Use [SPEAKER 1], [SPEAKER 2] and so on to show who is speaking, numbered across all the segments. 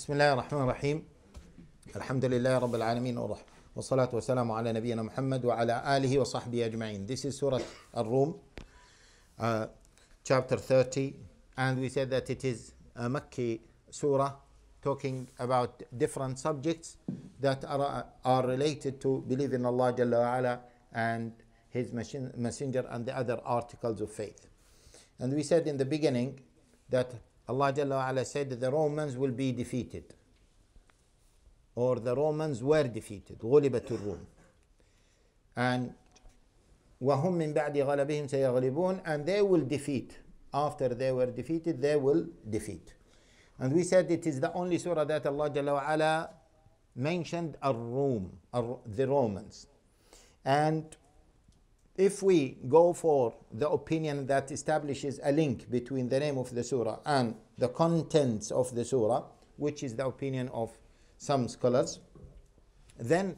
[SPEAKER 1] بسم الله الرحمن الرحيم الحمد لله رب العالمين والصلاة والسلام على نبينا محمد وعلى آله وصحبه أجمعين This is Surah Ar-Rum uh, chapter 30 and we said that it is a Makki surah talking about different subjects that are, are related to believing in Allah Jalla wa'ala and his messenger and the other articles of faith. And we said in the beginning that Allah Jalla Ala said that the Romans will be defeated. Or the Romans were defeated. غلبت الروم. And وهم من بعد غلبهم سيغلبون and they will defeat. After they were defeated, they will defeat. And we said it is the only surah that Allah Jalla Ala mentioned الروم, the Romans. And if we go for the opinion that establishes a link between the name of the surah and the contents of the surah, which is the opinion of some scholars, then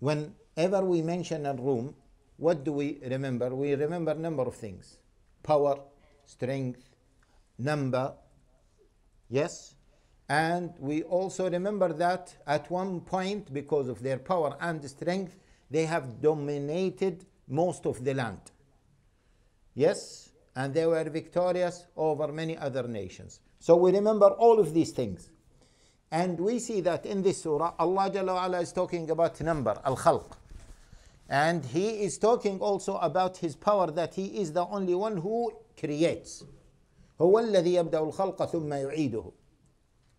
[SPEAKER 1] whenever we mention a room, what do we remember? We remember a number of things power, strength, number, yes? And we also remember that at one point, because of their power and strength, they have dominated most of the land. Yes? And they were victorious over many other nations. So we remember all of these things. And we see that in this surah, Allah Jalla is talking about number, al khalq. And He is talking also about His power that He is the only one who creates. هو الذي يبدأ الخلق ثم يعيده.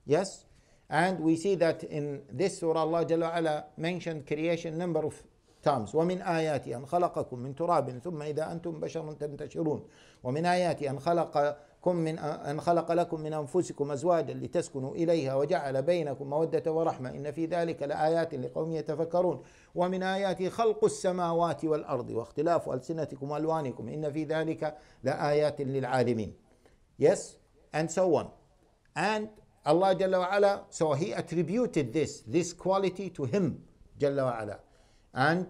[SPEAKER 1] Yes? And we see that in this surah, Allah Jalla mentioned creation number of تايمز ومن آياتي أن خلقكم من تراب ثم إذا أنتم بشر تنتشرون ومن آياتي أن خلقكم من أن خلق لكم من أنفسكم أزواجا لتسكنوا إليها وجعل بينكم مودة ورحمة إن في ذلك لآيات لقوم يتفكرون ومن آياته خلق السماوات والأرض واختلاف ألسنتكم وألوانكم إن في ذلك لآيات للعالمين yes and so on and Allah Jalla wa'ala so he attributed this this quality to him Jalla wa'ala And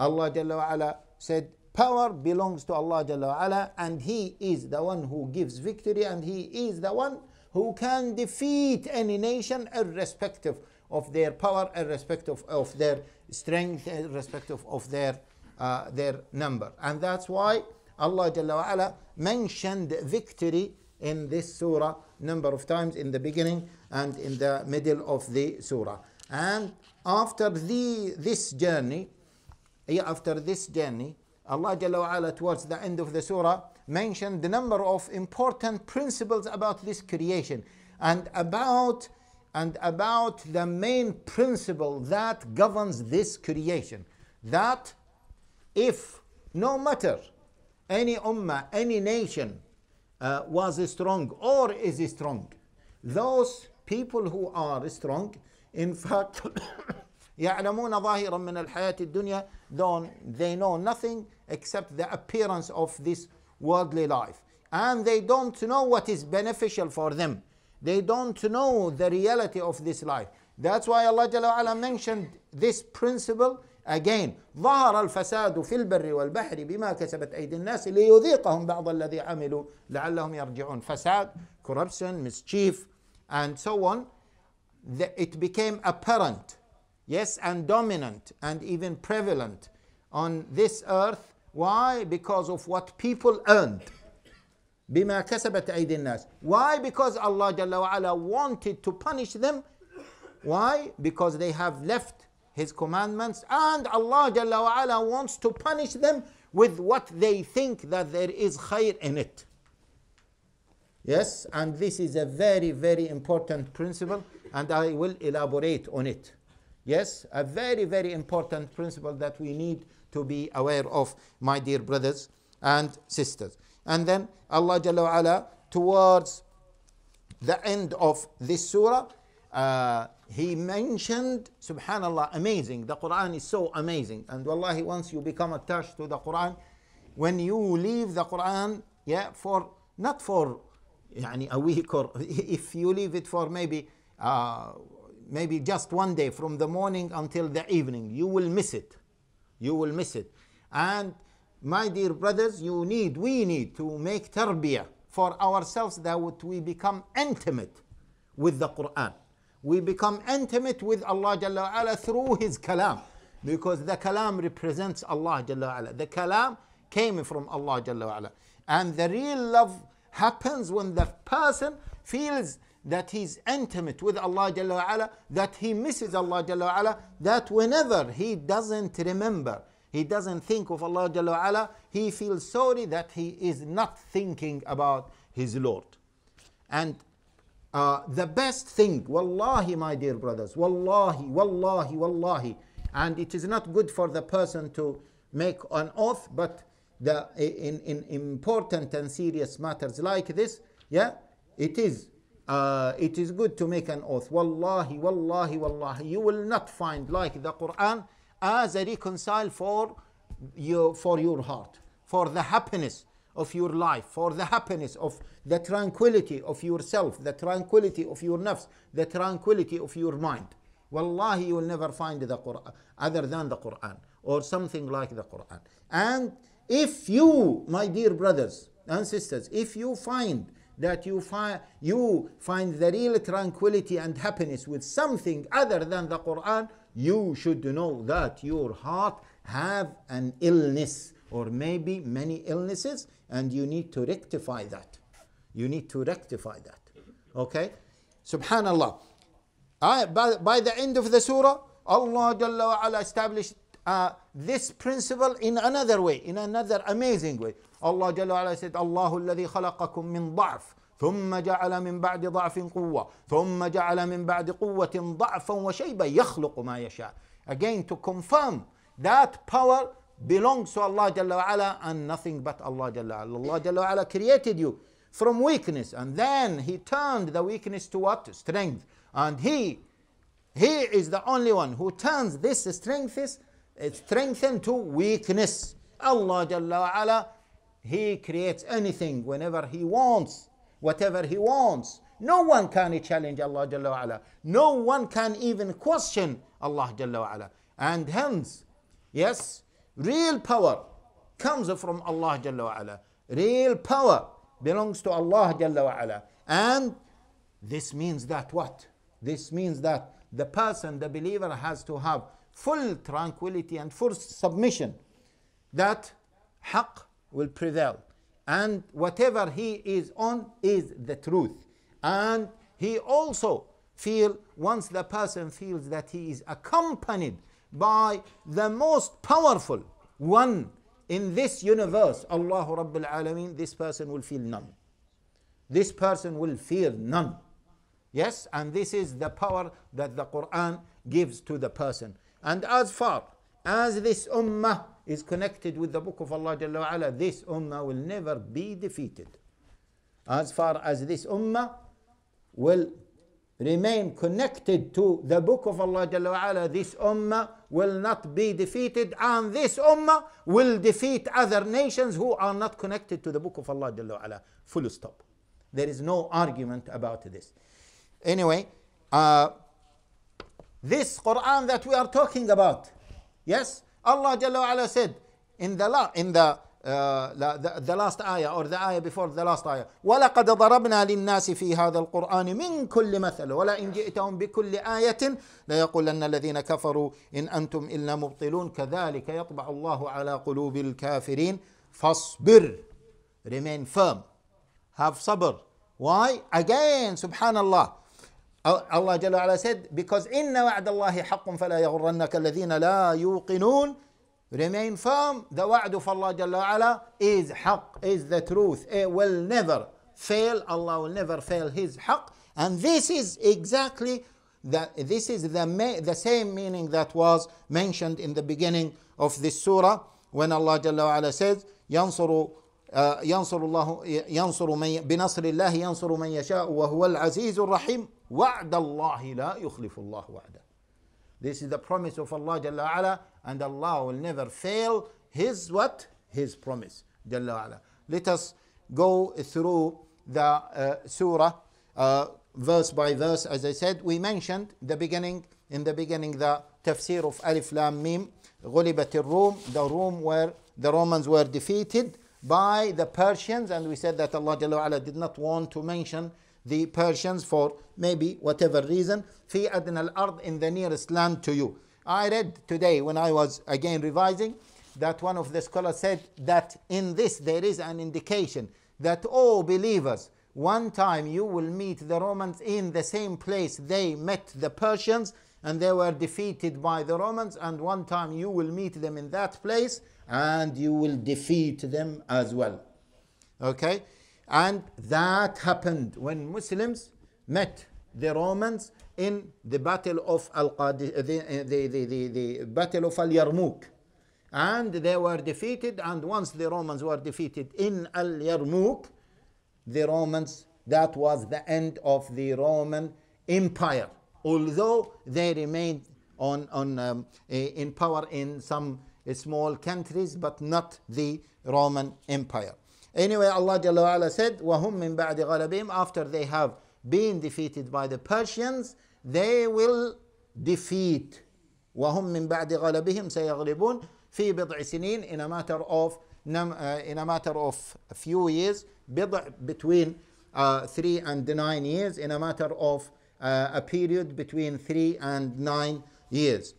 [SPEAKER 1] Allah Jalla wa'ala said, Power belongs to Allah Jalla wa'ala, and He is the one who gives victory, and He is the one who can defeat any nation irrespective of their power, irrespective of their strength, irrespective of their, uh, their number. And that's why Allah Jalla wa'ala mentioned victory in this surah number of times in the beginning and in the middle of the surah. And after the, this journey, after this journey, Allah Jalla towards the end of the surah mentioned the number of important principles about this creation and about and about the main principle that governs this creation that if no matter any ummah any nation uh, was strong or is strong those people who are strong in fact, يعلمون ظاهرا من الحياة الدنيا though they know nothing except the appearance of this worldly life. And they don't know what is beneficial for them. They don't know the reality of this life. That's why Allah Jalla mentioned this principle again. ظهر الفساد في البر والبحر بما كسبت أيدي الناس ليذيقهم بعض الذي عملوا لعلهم يرجعون. Fasad, corruption, mischief, and so on the, it became apparent, yes, and dominant and even prevalent on this earth. Why? Because of what people earned. Bima كسبت أيدي Why? Because Allah Jalla wa'ala wanted to punish them. Why? Because they have left His commandments and Allah Jalla wa'ala wants to punish them with what they think that there is khair in it. Yes, and this is a very, very important principle and I will elaborate on it. Yes, a very, very important principle that we need to be aware of, my dear brothers and sisters. And then Allah Jalla wa'ala, towards the end of this surah, uh, he mentioned, subhanAllah, amazing. The Quran is so amazing. And wallahi, once you become attached to the Quran, when you leave the Quran, yeah, for not for يعني, a week or if you leave it for maybe uh, maybe just one day from the morning until the evening. You will miss it. You will miss it. And my dear brothers, you need, we need to make tarbiyah for ourselves that we become intimate with the Quran. We become intimate with Allah Jalla ala through His kalam because the kalam represents Allah Jalla ala. The kalam came from Allah Jalla ala. And the real love happens when the person feels that he's intimate with Allah Jalla wa'ala, that he misses Allah Jalla wa'ala, that whenever he doesn't remember, he doesn't think of Allah Jalla wa'ala, he feels sorry that he is not thinking about his Lord. And uh, the best thing, wallahi, my dear brothers, wallahi, wallahi, wallahi, and it is not good for the person to make an oath, but the, in, in important and serious matters like this, yeah, it is uh, it is good to make an oath. Wallahi, wallahi, wallahi. You will not find like the Quran as a reconcile for your, for your heart, for the happiness of your life, for the happiness of the tranquility of yourself, the tranquility of your nafs, the tranquility of your mind. Wallahi, you will never find the Quran other than the Quran or something like the Quran. And if you, my dear brothers and sisters, if you find that you, fi- you find the real tranquility and happiness with something other than the Quran, you should know that your heart have an illness or maybe many illnesses and you need to rectify that. You need to rectify that. Okay? Subhanallah. I, by, by the end of the surah, Allah Jalla wa established uh, this principle in another way, in another amazing way. Allah Jalla ala said, Allahu alladhi khalaqakum min ضعف ثم جعل من بعد ضعف قوة ثم جعل من بعد قوة ضعفا وشيبا يخلق ma yasha." Again to confirm that power belongs to Allah Jalla ala and nothing but Allah Jalla ala. Allah Jalla ala created you from weakness and then he turned the weakness to what? Strength. And he, he is the only one who turns this strength is strengthened to weakness. Allah Jalla wa ala, He creates anything whenever He wants, whatever He wants. No one can challenge Allah Jalla wa ala. No one can even question Allah Jalla wa ala. And hence, yes, real power comes from Allah Jalla wa ala. Real power belongs to Allah Jalla wa ala. And this means that what? This means that the person, the believer has to have full tranquility and full submission that haqq will prevail and whatever he is on is the truth and he also feel once the person feels that he is accompanied by the most powerful one in this universe Allah Rabbil Alameen this person will feel none this person will fear none yes and this is the power that the Quran gives to the person and as far as this ummah is connected with the book of Allah Jalla this ummah will never be defeated. As far as this ummah will remain connected to the book of Allah Jalla this ummah will not be defeated and this ummah will defeat other nations who are not connected to the book of Allah Jalla Full stop. There is no argument about this. Anyway, uh, This Quran that we are talking about. Yes? Allah Jalla wa Ala said in the, law, in the, uh, the, the last ayah or the ayah before the last ayah وَلَقَدْ ضَرَبْنَا لِلنَّاسِ فِي هَذَا الْقُرْآنِ مِنْ كُلِّ مَثَلٍ وَلَا إِنْ جِئْتَهُمْ بِكُلِّ آيَةٍ لَيَقُولَنَّ الَّذِينَ كَفَرُوا إِنْ أَنْتُمْ إِلَّا مُبْطِلُونَ كَذَلِكَ يَطْبَعُ اللَّهُ عَلَى قُلُوبِ الْكَافِرِينَ فَاصْبِرْ Remain firm. Have صبر Why? Again, subhanallah. الله جل وعلا said because إن وعد الله حق فلا يغرنك الذين لا يوقنون remain firm the وعد of Allah جل وعلا is حق is the truth it will never fail Allah will never fail his حق and this is exactly the, this is the, the same meaning that was mentioned in the beginning of this surah when Allah جل وعلا says ينصر ينصر الله ينصر من بنصر الله ينصر من يشاء وهو العزيز الرحيم وَعْدَ اللَّهِ لَا يُخْلِفُ اللَّهُ وَعْدَهُ This is the promise of Allah Jalla ala, and Allah will never fail His what? His promise Jalla ala. Let us go through the uh, surah uh, verse by verse. As I said, we mentioned the beginning in the beginning the tafsir of Alif Lam Mim, غُلِبَتِ الروم, the room where the Romans were defeated by the Persians, and we said that Allah Jalla did not want to mention the Persians for maybe whatever reason, في أدنى al-ard in the nearest land to you. I read today when I was again revising that one of the scholars said that in this there is an indication that all oh, believers, one time you will meet the Romans in the same place they met the Persians and they were defeated by the Romans, and one time you will meet them in that place and you will defeat them as well. Okay? And that happened when Muslims met the Romans in the battle of Al uh, the, uh, the, the, the, the battle of Al Yarmouk. And they were defeated, and once the Romans were defeated in Al Yarmouk, the Romans, that was the end of the Roman Empire, although they remained on, on, um, uh, in power in some small countries, but not the Roman Empire. Anyway, Allah Jalla said, وَهُمْ مِن بَعْدِ غَلَبِهِمْ After they have been defeated by the Persians, they will defeat. وَهُمْ مِن بَعْدِ غَلَبِهِمْ سَيَغْلِبُونَ في بضع سنين in a matter of uh, in a matter of a few years بضع between uh, three and nine years in a matter of uh, a period between three and nine years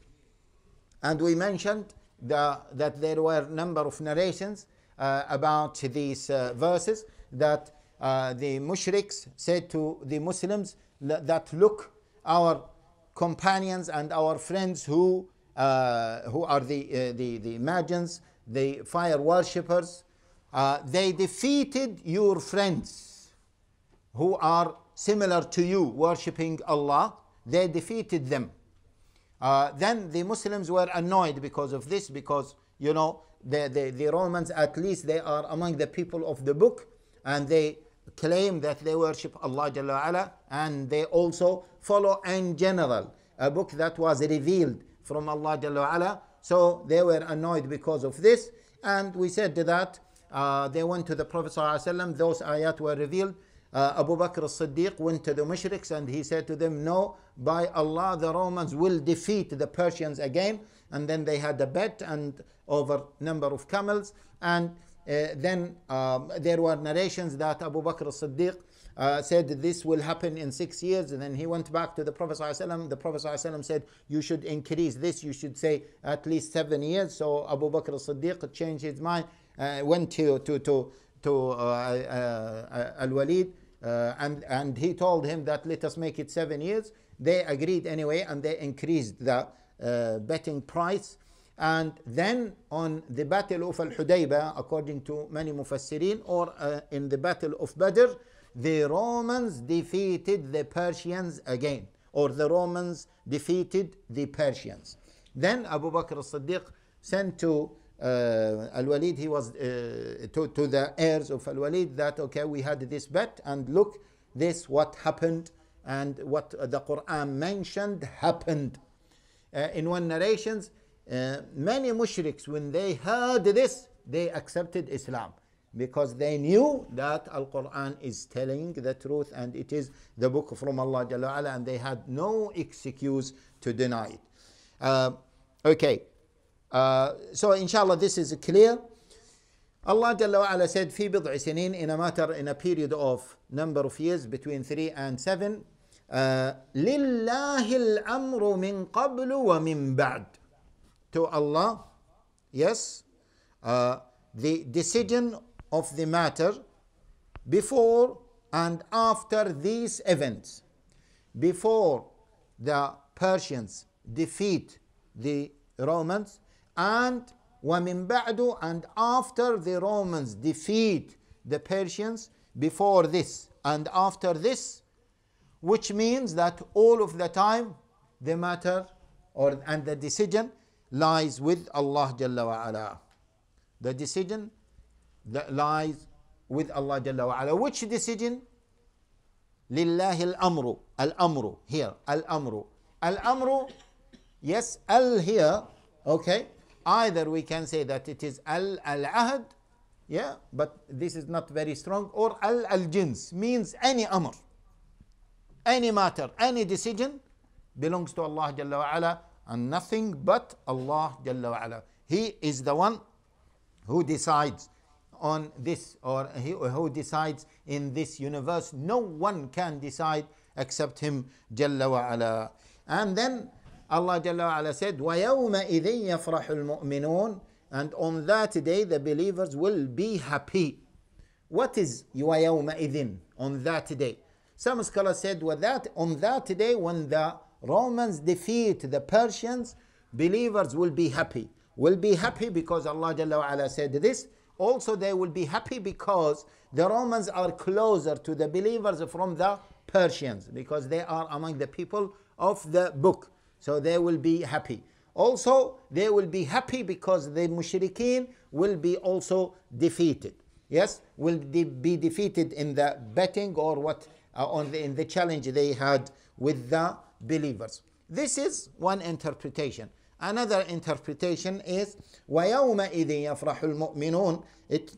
[SPEAKER 1] and we mentioned the, that there were a number of narrations uh, about these uh, verses that uh, the mushriks said to the Muslims that, look, our companions and our friends who uh, who are the, uh, the, the Magians, the fire worshippers, uh, they defeated your friends who are similar to you, worshipping Allah. They defeated them. then the Muslims were annoyed because of this, because you know, the, the, the Romans, at least they are among the people of the book, and they claim that they worship Allah Jalla ala, and they also follow in general a book that was revealed from Allah Jalla ala. So they were annoyed because of this, and we said that uh, they went to the Prophet ﷺ, those ayat were revealed. Uh, Abu Bakr as-Siddiq went to the mushriks and he said to them, no, by Allah the Romans will defeat the Persians again and then they had a bet and over number of camels and uh, then um, there were narrations that Abu Bakr as-Siddiq uh, said this will happen in six years and then he went back to the Prophet ﷺ. the Prophet ﷺ said you should increase this you should say at least seven years so Abu Bakr as-Siddiq changed his mind uh, went to to to, to uh, uh, uh, Al-Walid and and he told him that let us make it seven years they agreed anyway and they increased the. Uh, betting price. And then on the battle of Al-Hudaybah, according to many Mufassirin, or uh, in the battle of Badr, the Romans defeated the Persians again, or the Romans defeated the Persians. Then Abu Bakr as-Siddiq sent to uh, Al-Walid, he was uh, to, to the heirs of Al-Walid that, okay, we had this bet and look, this what happened and what the Quran mentioned happened. Uh, in one narrations, uh, many mushriks, when they heard this, they accepted Islam because they knew that Al Quran is telling the truth and it is the book from Allah Jalla and they had no excuse to deny it. Uh, okay, uh, so inshallah this is clear. Allah Jalla said, في بضع سنين in a matter in a period of number of years between three and seven, لله الأمر من قبل ومن بعد To Allah, yes, uh, the decision of the matter before and after these events. Before the Persians defeat the Romans and وَمِن بَعْدُ and after the Romans defeat the Persians before this and after this which means that all of the time the matter or and the decision lies with Allah Jalla wa ala. The decision that lies with Allah Jalla wa ala. Which decision? لله الأمر الأمر here الأمر الأمر yes al here okay either we can say that it is al al ahd yeah but this is not very strong or al al jins means any amr any matter, any decision belongs to Allah Jalla wa ala and nothing but Allah Jalla wa ala. He is the one who decides on this or he, who decides in this universe. No one can decide except him Jalla wa ala. And then Allah Jalla wa ala said, وَيَوْمَئِذٍ يَفْرَحُ الْمُؤْمِنُونَ And on that day the believers will be happy. What is يَوْمَئِذٍ on that day? Some scholars said well, that on that day when the Romans defeat the Persians, believers will be happy. Will be happy because Allah Jalla said this. Also, they will be happy because the Romans are closer to the believers from the Persians because they are among the people of the book. So they will be happy. Also, they will be happy because the mushrikeen will be also defeated. Yes, will be defeated in the betting or what uh, on the, in the challenge they had with the believers. This is one interpretation. Another interpretation is وَيَوْمَئِذٍ يَفْرَحُ الْمُؤْمِنُونَ It,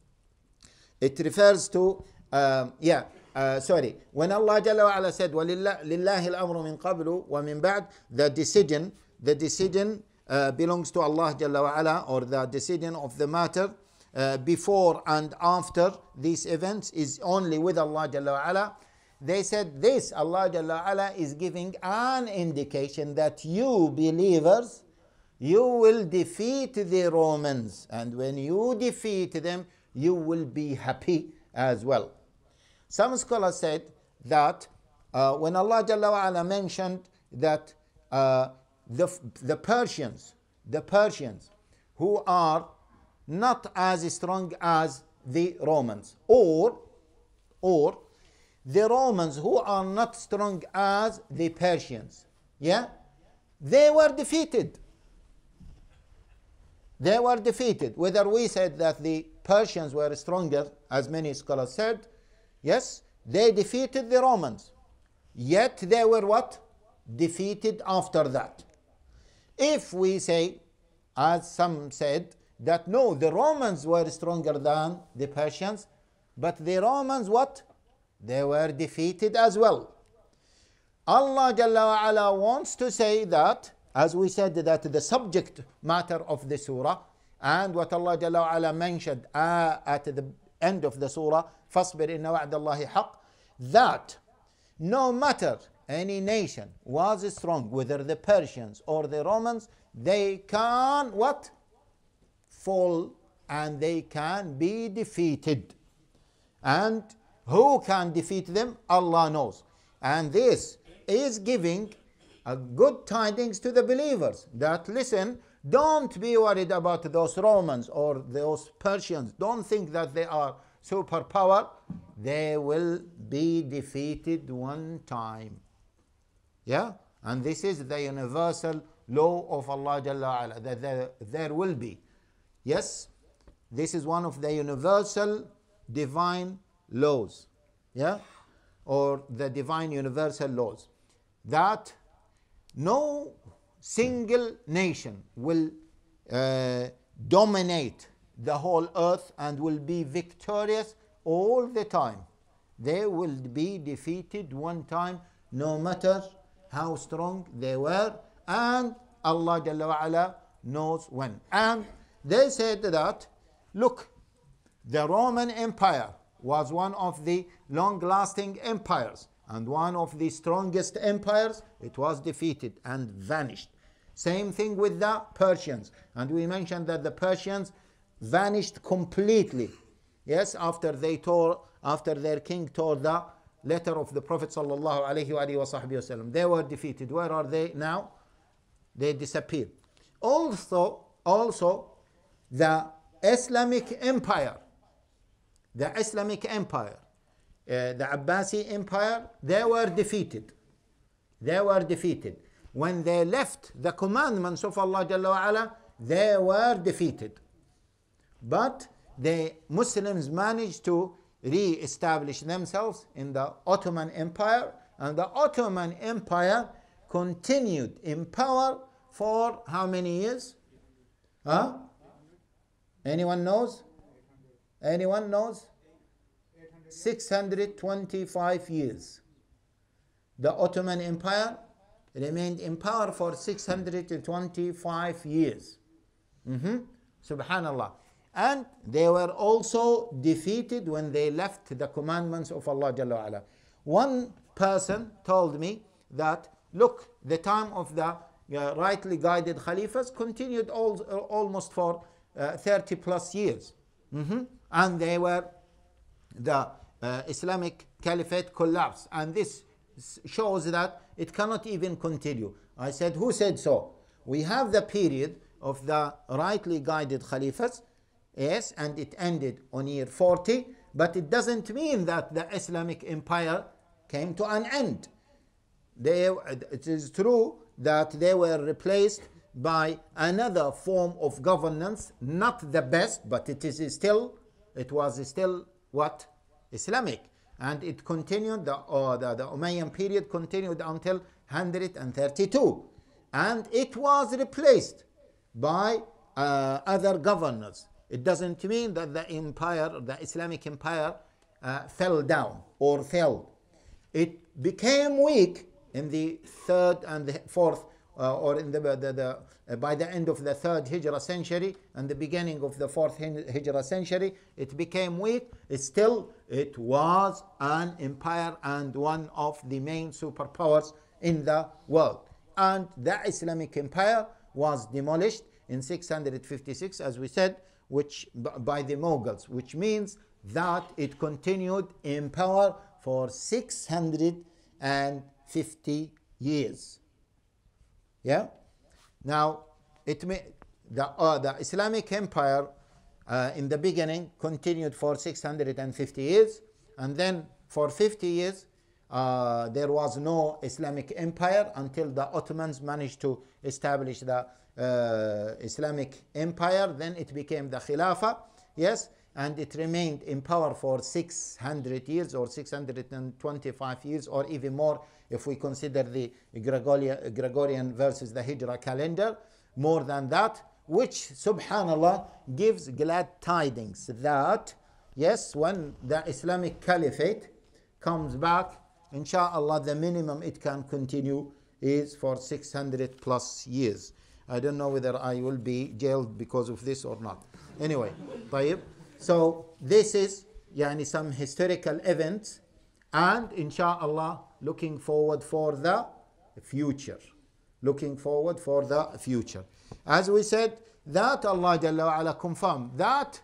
[SPEAKER 1] it refers to, uh, yeah, uh, sorry, when Allah Jalla wa'ala said وَلِلَّهِ الْأَمْرُ مِنْ قَبْلُ وَمِنْ بَعْد The decision, the decision uh, belongs to Allah Jalla wa'ala or the decision of the matter uh, before and after these events is only with Allah Jalla wa'ala. They said this, Allah Jalla wa'ala is giving an indication that you believers, you will defeat the Romans. And when you defeat them, you will be happy as well. Some scholars said that uh, when Allah Jalla wa'ala mentioned that uh, the, the Persians, the Persians who are not as strong as the Romans. Or, or the Romans who are not strong as the Persians. Yeah? They were defeated. They were defeated. Whether we said that the Persians were stronger, as many scholars said, yes, they defeated the Romans. Yet they were what? Defeated after that. If we say, as some said, that no, the Romans were stronger than the Persians, but the Romans what? They were defeated as well. Allah Jalla wa'ala wants to say that, as we said, that the subject matter of the surah and what Allah Jalla wa'ala mentioned uh, at the end of the surah, فَاصْبِرْ إِنَّ وَعْدَ اللَّهِ حَقٍّ That no matter any nation was strong, whether the Persians or the Romans, they can what? fall and they can be defeated. And who can defeat them? Allah knows. And this is giving good tidings to the believers that listen, don't be worried about those Romans or those Persians. Don't think that they are superpower. They will be defeated one time. Yeah? And this is the universal law of Allah Jalla that there will be. Yes? This is one of the universal divine laws. Yeah? Or the divine universal laws. That no single nation will uh, dominate the whole earth and will be victorious all the time. They will be defeated one time, no matter how strong they were, and Allah Jalla knows when. And they said that, look, the Roman Empire was one of the long-lasting empires and one of the strongest empires. It was defeated and vanished. Same thing with the Persians. And we mentioned that the Persians vanished completely. Yes, after they tore, after their king tore the letter of the Prophet sallallahu alaihi wasallam. They were defeated. Where are they now? They disappeared. Also, also the Islamic Empire, the Islamic Empire, uh, the Abbasid Empire, they were defeated. They were defeated. When they left the commandments of Allah Jalla wa'ala, they were defeated. But the Muslims managed to re-establish themselves in the Ottoman Empire, and the Ottoman Empire continued in power for how many years? Huh? Anyone knows? Anyone knows? 625 years. The Ottoman Empire remained in power for 625 years. Mm -hmm. Subhanallah. And they were also defeated when they left the commandments of Allah. Jalla One person told me that, look, the time of the uh, rightly guided caliphs continued all, almost for uh, 30 plus years. Mm-hmm. And they were, the uh, Islamic Caliphate collapsed. And this shows that it cannot even continue. I said, Who said so? We have the period of the rightly guided caliphs, yes, and it ended on year 40, but it doesn't mean that the Islamic empire came to an end. They, uh, it is true that they were replaced by another form of governance, not the best, but it is still, it was still what? Islamic. And it continued, the, uh, the, the period continued until 132. And it was replaced by uh, other governors. It doesn't mean that the empire, the Islamic empire, uh, fell down or fell. It became weak in the third and the fourth uh, or in the, the, the, uh, by the end of the third Hijra century and the beginning of the fourth Hijra century, it became weak. still, it was an empire and one of the main superpowers in the world. And the Islamic empire was demolished in 656, as we said, which by the Mughals, which means that it continued in power for 650 years. Yeah? Now, it may, the, uh, the Islamic Empire uh, in the beginning continued for 650 years, and then for 50 years, uh, there was no Islamic Empire until the Ottomans managed to establish the uh, Islamic Empire. Then it became the Khilafah, yes, and it remained in power for 600 years or 625 years or even more if we consider the Gregorian, versus the Hijra calendar, more than that, which subhanallah gives glad tidings that yes, when the Islamic Caliphate comes back, inshallah, the minimum it can continue is for 600 plus years. I don't know whether I will be jailed because of this or not. Anyway, طيب. so this is yani, some historical events and inshallah, looking forward for the future. Looking forward for the future. As we said, that Allah Jalla wa ala confirmed that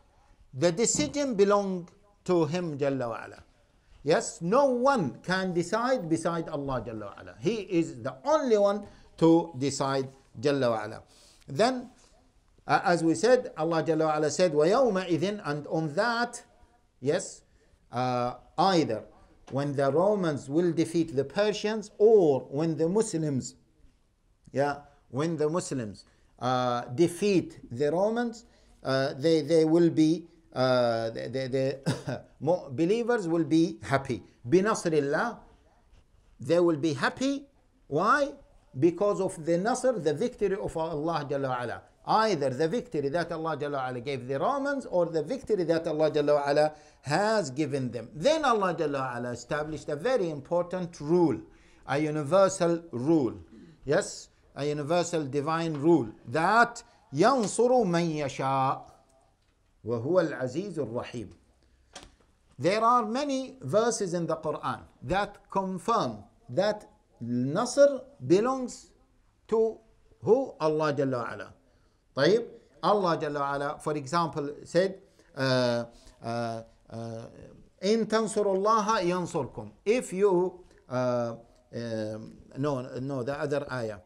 [SPEAKER 1] the decision belong to Him Jalla wa ala. Yes, no one can decide beside Allah Jalla wa ala. He is the only one to decide Jalla wa ala. Then, uh, as we said, Allah Jalla wa ala said, وَيَوْمَئِذٍ And on that, yes, uh, either when the Romans will defeat the Persians or when the Muslims, yeah, when the Muslims uh, defeat the Romans, uh, they, they will be, uh, the, the believers will be happy. Binasrillah, they will be happy. Why? Because of the Nasr, the victory of Allah Jalla Either the victory that Allah Jalla gave the Romans or the victory that Allah Jalla has given them. Then Allah Jalla established a very important rule, a universal rule. Yes, a universal divine rule that ينصر من يشاء وهو العزيز الرحيم. There are many verses in the Quran that confirm that Nasr belongs to who? Allah Jalla طيب الله جل وعلا فور اكزامبل سيد ان تنصروا الله ينصركم اف يو نو نو ذا اذر ايه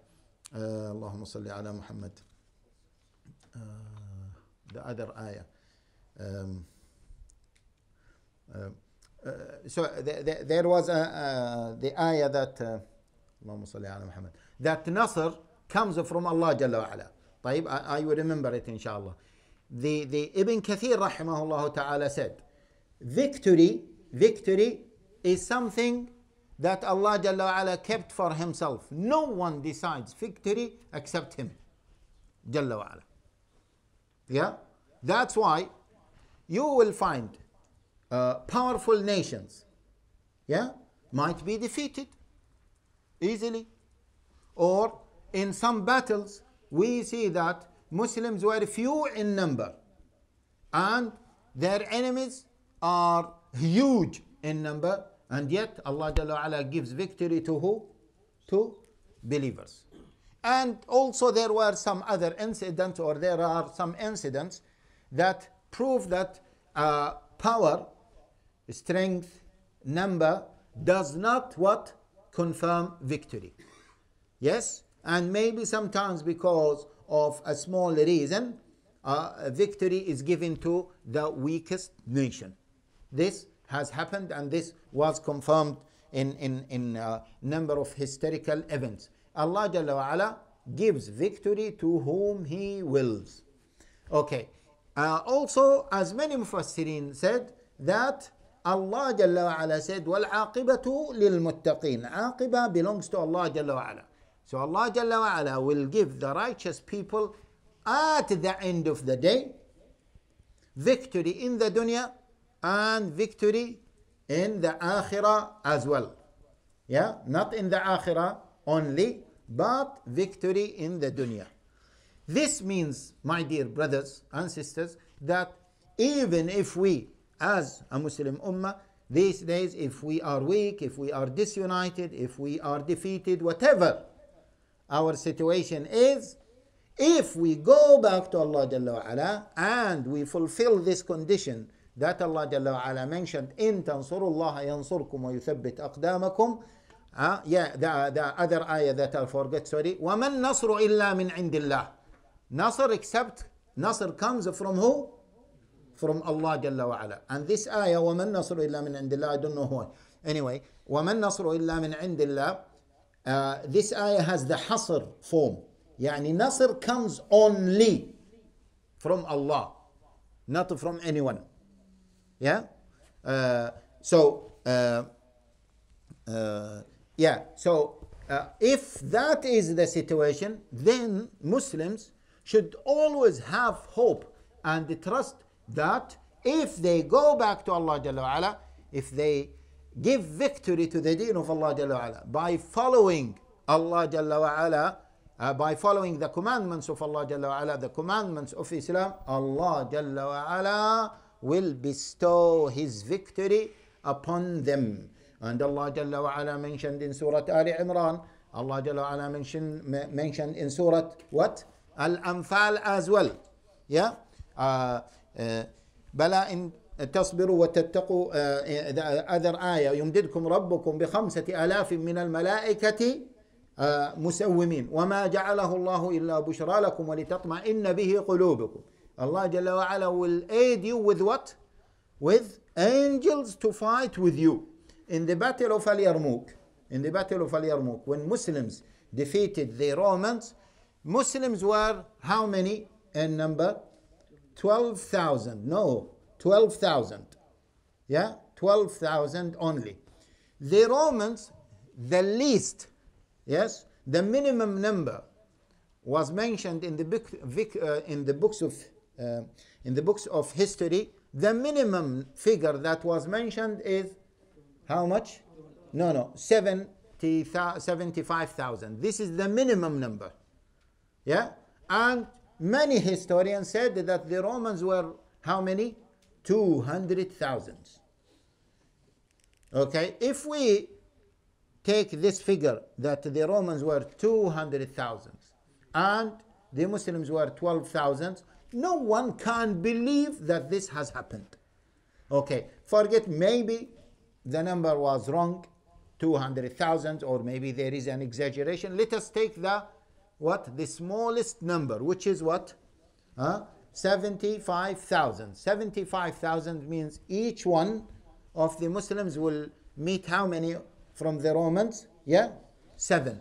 [SPEAKER 1] اللهم صل على محمد ذا اذر ايه there was آه، the ayah that آه، اللهم صل على محمد that نصر comes from الله جل وعلا طيب, I, will remember it inshallah. The, the Ibn Kathir الله تعالى said, victory, victory is something that Allah جل وعلا kept for himself. No one decides victory except him. جل وعلا Yeah? That's why you will find uh, powerful nations, yeah, might be defeated easily or in some battles we see that Muslims were few in number and their enemies are huge in number and yet Allah Jalla gives victory to who? To believers. And also there were some other incidents or there are some incidents that prove that uh, power, strength, number does not what? Confirm victory. Yes? And maybe sometimes because of a small reason, uh, a victory is given to the weakest nation. This has happened and this was confirmed in, in, in a uh, number of historical events. Allah Jalla Ala gives victory to whom He wills. Okay. Uh, also, as many Mufassirin said, that Allah Jalla Ala said, lil لِلْمُتَّقِينَ Aqibah belongs to Allah Jalla Ala. So Allah Jalla wa will give the righteous people at the end of the day victory in the dunya and victory in the akhirah as well. Yeah, not in the akhirah only, but victory in the dunya. This means, my dear brothers and sisters, that even if we, as a Muslim ummah, these days, if we are weak, if we are disunited, if we are defeated, whatever, our situation is if we go back to Allah Jalla wa ala and we fulfill this condition that Allah Jalla wa ala mentioned, in tansurullah yansurkum wa وَيُثَبِّتْ أَقْدَامَكُمْ uh, Yeah, the, the other ayah that I forget sorry. وَمَن نَصْرُ إِلَّا مِنْ عِنْدِ اللَّهِ Nasr except, Nasr comes from who? From Allah Jalla wa ala And this ayah, وَمَن نَصْرُ إِلَّا مِنْ عِنْدِ اللَّهِ I don't know who Anyway, وَمَن نَصْرُ إِلَّا مِنْ عِنْدِ اللَّهِ uh, this ayah has the hasr form. Yani nasr comes only from Allah, not from anyone. Yeah? Uh, so, uh, uh yeah, so uh, if that is the situation, then Muslims should always have hope and trust that if they go back to Allah, if they give victory to the deen of Allah Jalla wa'ala by following Allah Jalla wa'ala, uh, by following the commandments of Allah Jalla wa'ala, the commandments of Islam, Allah Jalla wa'ala will bestow His victory upon them. And Allah Jalla wa'ala mentioned in Surah Ali Imran, Allah Jalla wa'ala mentioned, mentioned in Surah what? Al-Anfal as well. Yeah? Uh, uh, Bala in تصبروا وتتقوا أذر آية يمددكم ربكم بخمسة آلاف من الملائكة مسومين وما جعله الله إلا بشرى لكم ولتطمئن به قلوبكم الله جل وعلا will aid you with what? with angels to fight with you in the battle of Al-Yarmouk in the battle of Al-Yarmouk when Muslims defeated the Romans Muslims were how many in number? 12,000 no 12,000. Yeah, 12,000 only. The Romans, the least, yes, the minimum number was mentioned in the, book, uh, in the books of uh, in the books of history. The minimum figure that was mentioned is how much? No, no, 70, 75,000. This is the minimum number. Yeah, and many historians said that the Romans were how many? 200,000. Okay, if we take this figure that the Romans were 200,000 and the Muslims were 12,000, no one can believe that this has happened. Okay, forget maybe the number was wrong, 200,000 or maybe there is an exaggeration. Let us take the what the smallest number, which is what? Huh? 75,000. 75,000 means each one of the Muslims will meet how many from the Romans? Yeah? Seven.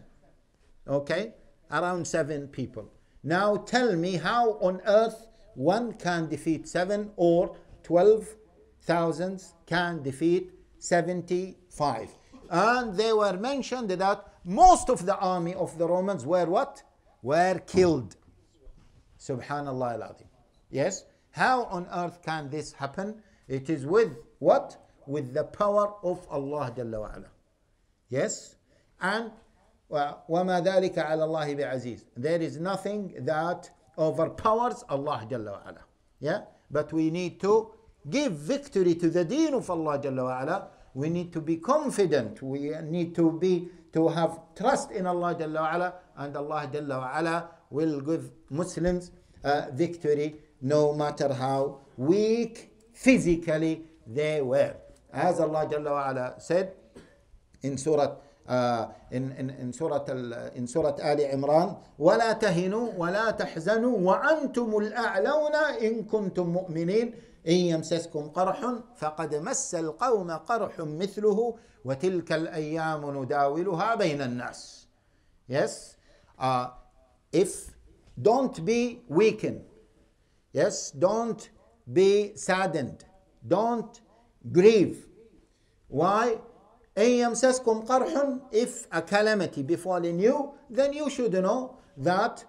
[SPEAKER 1] Okay? Around seven people. Now tell me how on earth one can defeat seven or 12,000 can defeat 75. And they were mentioned that most of the army of the Romans were what? Were killed. Subhanallah al Yes? How on earth can this happen? It is with what? With the power of Allah Jalla wa ala. Yes? And وَمَا ذَلِكَ عَلَى اللَّهِ بِعَزِيزٍ There is nothing that overpowers Allah Jalla wa ala. Yeah? But we need to give victory to the deen of Allah Jalla wa ala. We need to be confident. We need to be to have trust in Allah Jalla wa ala, and Allah Jalla wa ala will give Muslims uh, victory no matter how weak physically they were. As Allah Jalla wa'ala said in Surah إن إن إن in سورة إن سورة آل عمران ولا تهنوا ولا تحزنوا وأنتم الأعلون إن كنتم مؤمنين إن يمسسكم قرح فقد مس القوم قرح مثله وتلك الأيام نداولها بين الناس yes uh, if don't be weakened Yes, don't be saddened. Don't grieve. Why? if a calamity befalling you then you should know that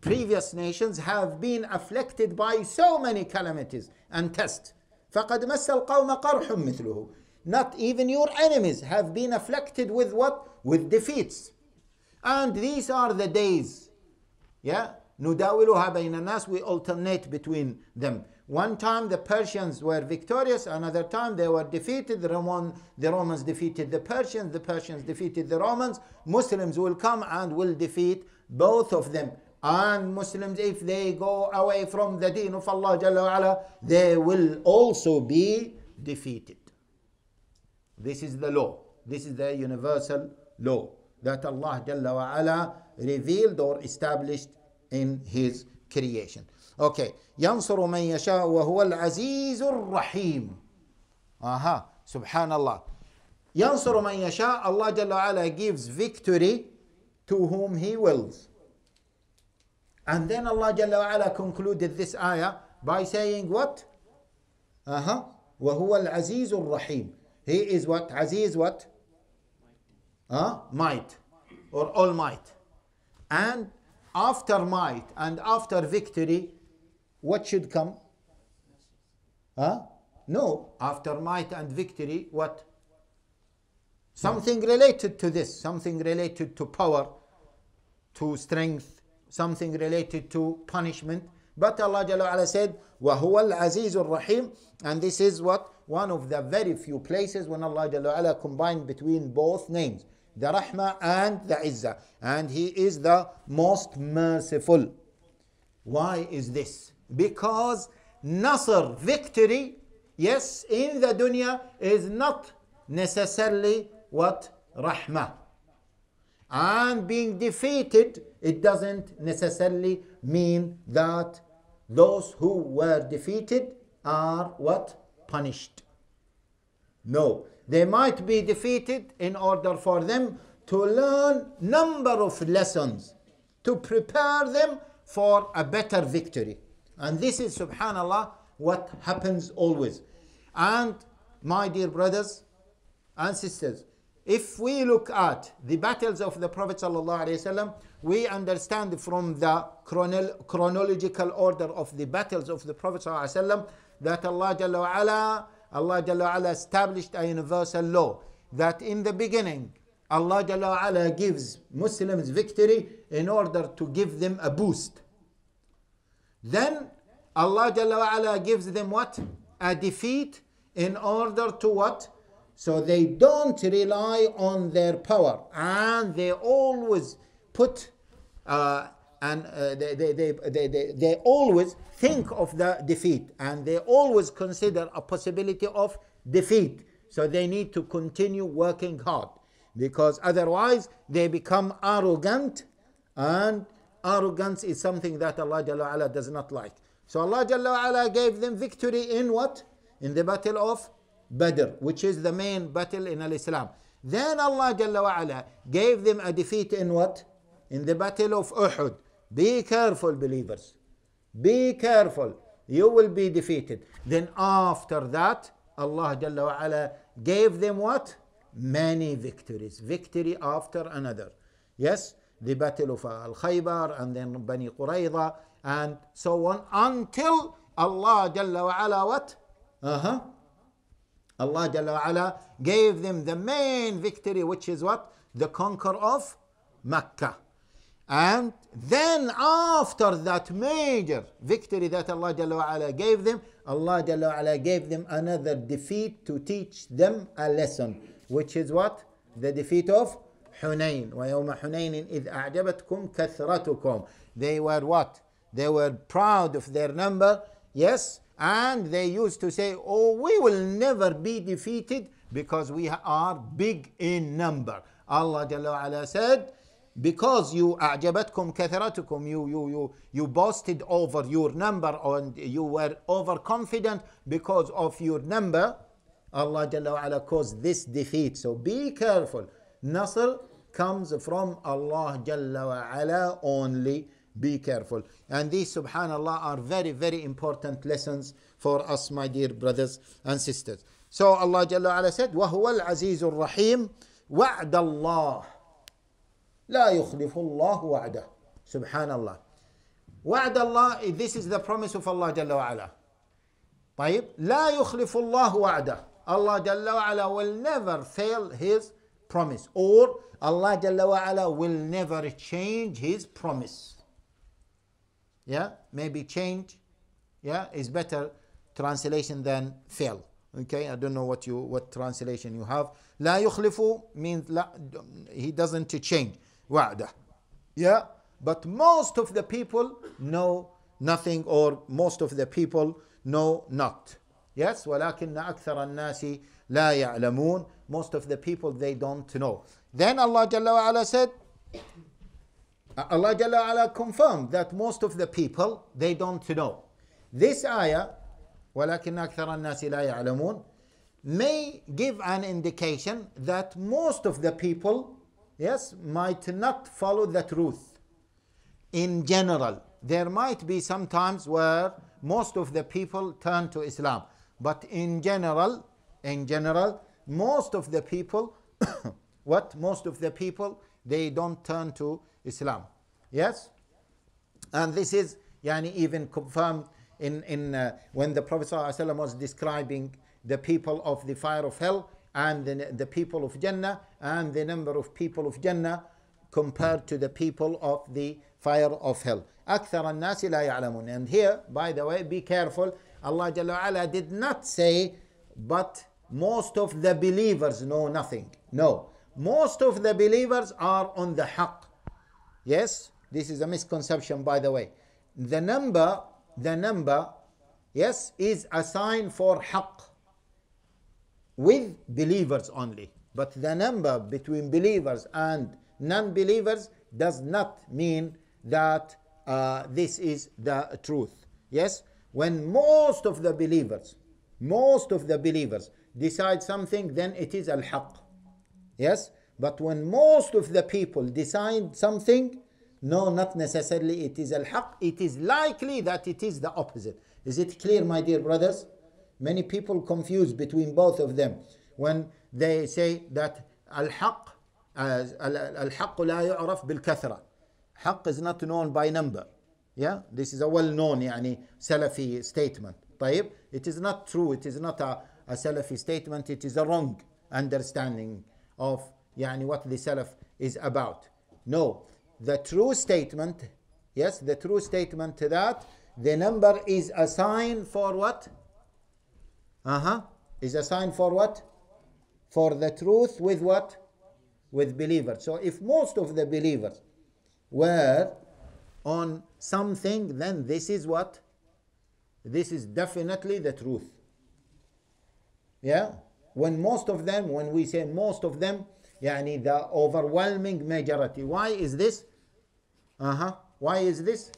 [SPEAKER 1] previous nations have been afflicted by so many calamities and tests not even your enemies have been afflicted with what with defeats and these are the days yeah نداولها بين الناس we alternate between them one time the Persians were victorious another time they were defeated the, Roman, the Romans defeated the Persians the Persians defeated the Romans Muslims will come and will defeat both of them and Muslims if they go away from the deen of Allah Jalla ala, they will also be defeated this is the law this is the universal law that Allah Jalla ala revealed or established in his creation Okay. ينصر من يشاء وهو العزيز الرحيم اها سبحان الله ينصر من يشاء الله جل وعلا gives victory to whom he wills and then Allah جل وعلا concluded this ayah by saying what اها وهو العزيز الرحيم he is what عزيز what uh, might or all might and after might and after victory, what should come? Huh? No, after might and victory, what? Something related to this, something related to power, to strength, something related to punishment. But Allah Jalla ala said, وَهُوَ الْعَزِيزُ الرَّحِيمُ And this is what? One of the very few places when Allah Jalla ala combined between both names the Rahmah and the Izzah. And He is the most merciful. Why is this? Because Nasr, victory, yes, in the dunya is not necessarily what? Rahmah. And being defeated, it doesn't necessarily mean that those who were defeated are what? Punished. No, they might be defeated in order for them to learn number of lessons to prepare them for a better victory. And this is, subhanAllah, what happens always. And my dear brothers and sisters, if we look at the battles of the Prophet ﷺ, we understand from the chrono chronological order of the battles of the Prophet ﷺ that Allah Jalla Allah Jalla Ala established a universal law that in the beginning, Allah Jalla Ala gives Muslims victory in order to give them a boost. Then Allah Jalla Ala gives them what? A defeat in order to what? So they don't rely on their power and they always put uh, and they, they, they, they, they always think of the defeat and they always consider a possibility of defeat. So they need to continue working hard because otherwise they become arrogant and arrogance is something that Allah Jalla does not like. So Allah Jalla gave them victory in what? In the battle of Badr, which is the main battle in Al-Islam. Then Allah Jalla gave them a defeat in what? In the battle of Uhud. Be careful, believers. Be careful. You will be defeated. Then after that, Allah Jalla wa ala gave them what? Many victories. Victory after another. Yes, the battle of Al-Khaybar and then Bani Qurayza and so on until Allah Jalla wa ala what? Uh-huh. Allah Jalla wa ala gave them the main victory which is what? The conquer of Mecca. And then after that major victory that Allah Jalla gave them, Allah Jalla gave them another defeat to teach them a lesson, which is what? The defeat of Hunain. وَيَوْمَ حُنَيْنٍ إِذْ أَعْجَبَتْكُمْ كَثْرَتُكُمْ They were what? They were proud of their number, yes, and they used to say, oh, we will never be defeated because we are big in number. Allah Jalla said, because you أعجبتكم كثرتكم you, you, you, you boasted over your number and you were overconfident because of your number Allah Jalla wa'ala caused this defeat so be careful Nasr comes from Allah Jalla wa'ala only be careful and these subhanallah are very very important lessons for us my dear brothers and sisters so Allah Jalla wa'ala said وَهُوَ الْعَزِيزُ الرَّحِيمُ وَعْدَ اللَّهِ لا يخلف الله وعده سبحان الله وعد الله this is the promise of Allah جل وعلا طيب لا يخلف الله وعده Allah جل وعلا will never fail his promise or Allah جل وعلا will never change his promise yeah maybe change yeah is better translation than fail okay I don't know what you what translation you have لا يخلف means لا, he doesn't change Wada, Yeah? But most of the people know nothing or most of the people know not. Yes, ولكن أكثر الناس لا يعلمون. Most of the people they don't know. Then Allah Jalla wa'ala said, Allah Jalla wa'ala confirmed that most of the people they don't know. This ayah, ولكن أكثر الناس لا يعلمون, may give an indication that most of the people yes, might not follow the truth in general. There might be some times where most of the people turn to Islam. But in general, in general, most of the people, what? Most of the people, they don't turn to Islam. Yes? And this is yani, even confirmed in, in, uh, when the Prophet ﷺ was describing the people of the fire of hell and the, the people of Jannah and the number of people of Jannah compared to the people of the fire of hell. أكثر الناس لا يعلمون. And here, by the way, be careful. Allah Jalla ala did not say, but most of the believers know nothing. No. Most of the believers are on the haqq. Yes, this is a misconception, by the way. The number, the number, yes, is a sign for haqq with believers only. But the number between believers and non believers does not mean that uh, this is the truth. Yes? When most of the believers, most of the believers decide something, then it is al haqq. Yes? But when most of the people decide something, no, not necessarily it is al haqq. It is likely that it is the opposite. Is it clear, my dear brothers? Many people confuse between both of them when they say that al-haq uh, al-haq la yu'raf bil-kathra. Haq is not known by number. Yeah, this is a well-known يعني, Salafi statement. طيب, it is not true. It is not a, a Salafi statement. It is a wrong understanding of يعني, what the Salaf is about. No, the true statement, yes, the true statement that the number is a sign for what? Uh-huh. Is a sign for what? For the truth with what? With believers. So if most of the believers were on something, then this is what? This is definitely the truth. Yeah? When most of them, when we say most of them, yani the overwhelming majority. Why is this? Uh-huh. Why is this?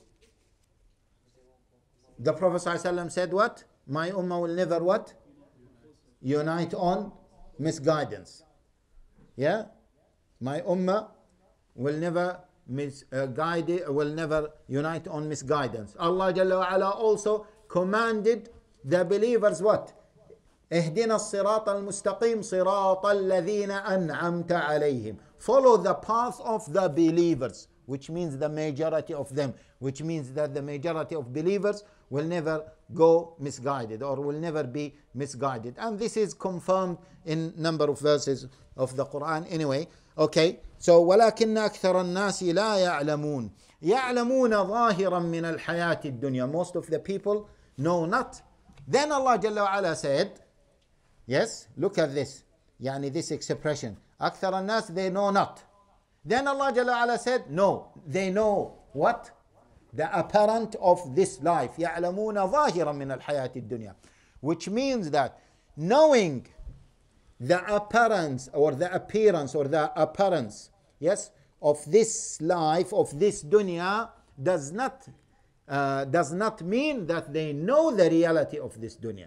[SPEAKER 1] The Prophet ﷺ said what? My ummah will never what? Unite on misguidance. Yeah? My ummah will never mis uh, will never unite on misguidance. Allah Jalla wa ala also commanded the believers what? اهدنا الصراط المستقيم صراط الذين أنعمت عليهم. Follow the path of the believers. which means the majority of them, which means that the majority of believers will never go misguided or will never be misguided. And this is confirmed in number of verses of the Quran anyway. Okay, so ولكن أكثر الناس لا يعلمون يعلمون ظاهرا من الحياة الدنيا Most of the people know not. Then Allah Jalla wa'ala said, yes, look at this. يعني this expression. أكثر الناس they know not. Then Allah Jalla ala said, No, they know what? The apparent of this life. يَعْلَمُونَ ظَاهِرًا مِنَ الْحَيَاةِ الدُّنْيَا Which means that knowing the appearance or the appearance or the appearance, yes, of this life, of this dunya, does not, uh, does not mean that they know the reality of this dunya.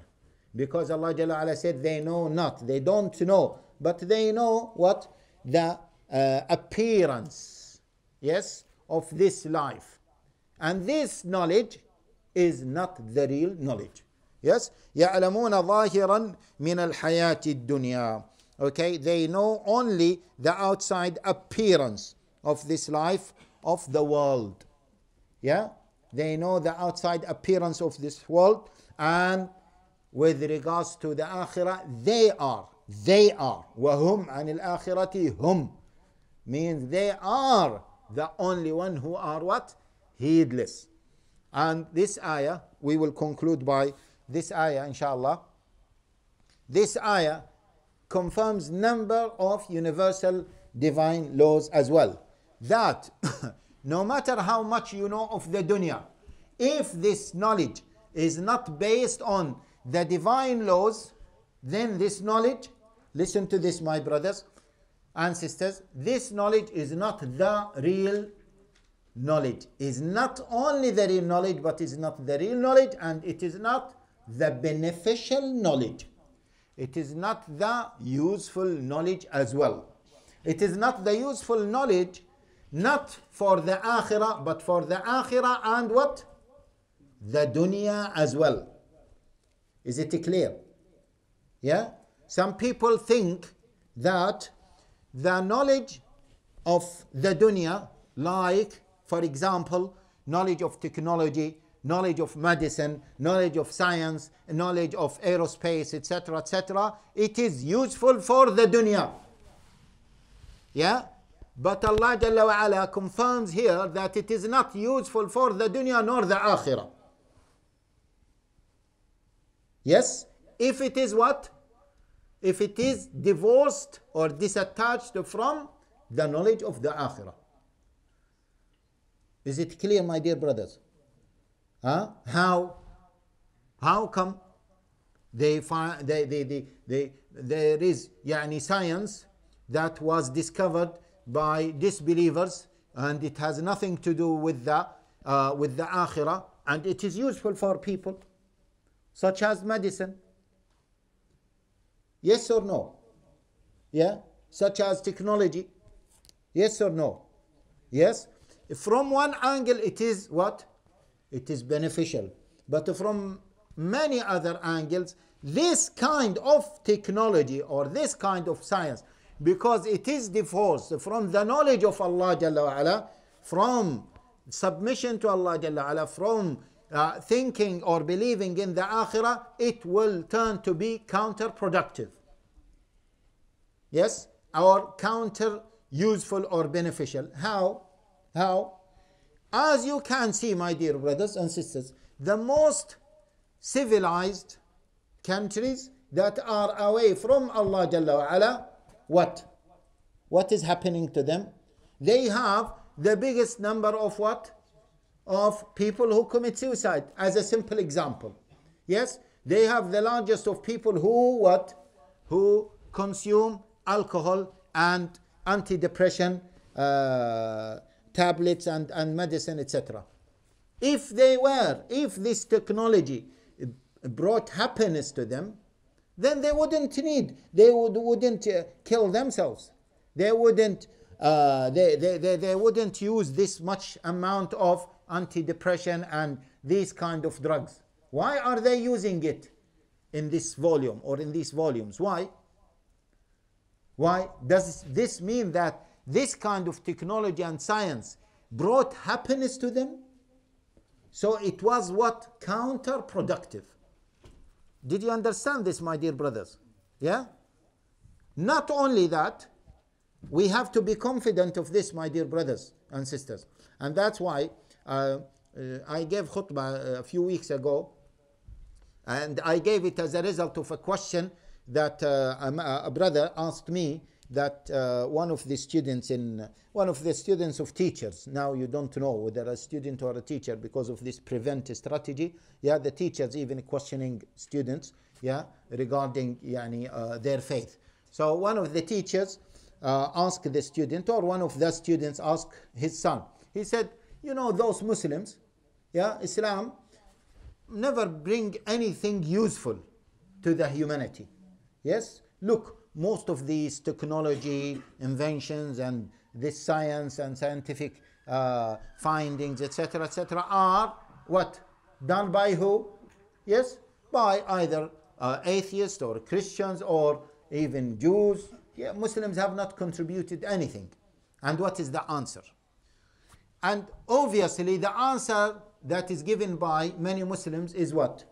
[SPEAKER 1] Because Allah Jalla ala said, they know not, they don't know, but they know what? The uh, appearance, yes, of this life. And this knowledge is not the real knowledge. Yes? يَعْلَمُونَ ظَاهِرًا مِنَ الْحَيَاةِ الدُّنْيَا Okay, they know only the outside appearance of this life of the world. Yeah? They know the outside appearance of this world and with regards to the akhirah, they are. They are. وَهُمْ عَنِ الْآخِرَةِ هُمْ means they are the only one who are what? Heedless. And this ayah, we will conclude by this ayah, inshallah. This ayah confirms number of universal divine laws as well. That no matter how much you know of the dunya, if this knowledge is not based on the divine laws, then this knowledge, listen to this, my brothers, ancestors, this knowledge is not the real knowledge. Is not only the real knowledge, but is not the real knowledge, and it is not the beneficial knowledge. It is not the useful knowledge as well. It is not the useful knowledge, not for the akhirah, but for the akhirah and what? The dunya as well. Is it clear? Yeah? Some people think that the knowledge of the dunya, like, for example, knowledge of technology, knowledge of medicine, knowledge of science, knowledge of aerospace, etc., etc., it is useful for the dunya. Yeah? But Allah Jalla confirms here that it is not useful for the dunya nor the akhirah. Yes? If it is what? if it is divorced or disattached from the knowledge of the akhirah. Is it clear, my dear brothers? Huh? How? How come they find they, they, they, they, there is yani science that was discovered by disbelievers and it has nothing to do with the uh, with the akhirah and it is useful for people such as medicine Yes or no? Yeah? Such as technology? Yes or no? Yes? From one angle, it is what? It is beneficial. But from many other angles, this kind of technology or this kind of science, because it is divorced from the knowledge of Allah Jalla wa'ala, from submission to Allah Jalla wa'ala, from uh, thinking or believing in the akhirah, it will turn to be counterproductive yes, or counter useful or beneficial. How? How? As you can see, my dear brothers and sisters, the most civilized countries that are away from Allah Jalla wa'ala, what? What is happening to them? They have the biggest number of what? Of people who commit suicide, as a simple example. Yes, they have the largest of people who what? Who consume alcohol and anti-depression uh, tablets and, and medicine, etc. If they were, if this technology brought happiness to them, then they wouldn't need, they would, wouldn't uh, kill themselves. They wouldn't, uh, they, they, they, they wouldn't use this much amount of anti-depression and these kind of drugs. Why are they using it in this volume or in these volumes? Why? Why? Does this mean that this kind of technology and science brought happiness to them? So it was what? Counterproductive. Did you understand this, my dear brothers? Yeah? Not only that, we have to be confident of this, my dear brothers and sisters. And that's why uh, uh, I gave khutbah uh, a few weeks ago, and I gave it as a result of a question that uh, um, uh, a brother asked me that uh, one of the students in one of the students of teachers now you don't know whether a student or a teacher because of this prevent strategy yeah the teachers even questioning students yeah regarding yani, uh, their faith so one of the teachers uh, asked the student or one of the students asked his son he said you know those muslims yeah islam never bring anything useful to the humanity Yes? Look, most of these technology inventions and this science and scientific uh, findings, etc., etc., are what? Done by who? Yes? By either uh, atheists or Christians or even Jews. Yeah, Muslims have not contributed anything. And what is the answer? And obviously, the answer that is given by many Muslims is what?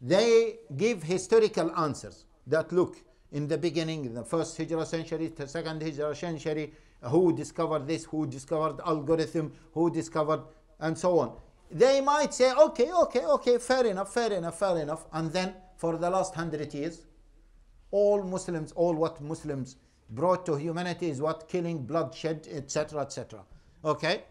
[SPEAKER 1] They give historical answers that look, in the beginning, in the first Hijra century, the second Hijra century, who discovered this, who discovered algorithm, who discovered, and so on. They might say, okay, okay, okay, fair enough, fair enough, fair enough. And then for the last hundred years, all Muslims, all what Muslims brought to humanity is what killing, bloodshed, etc., etc. Okay?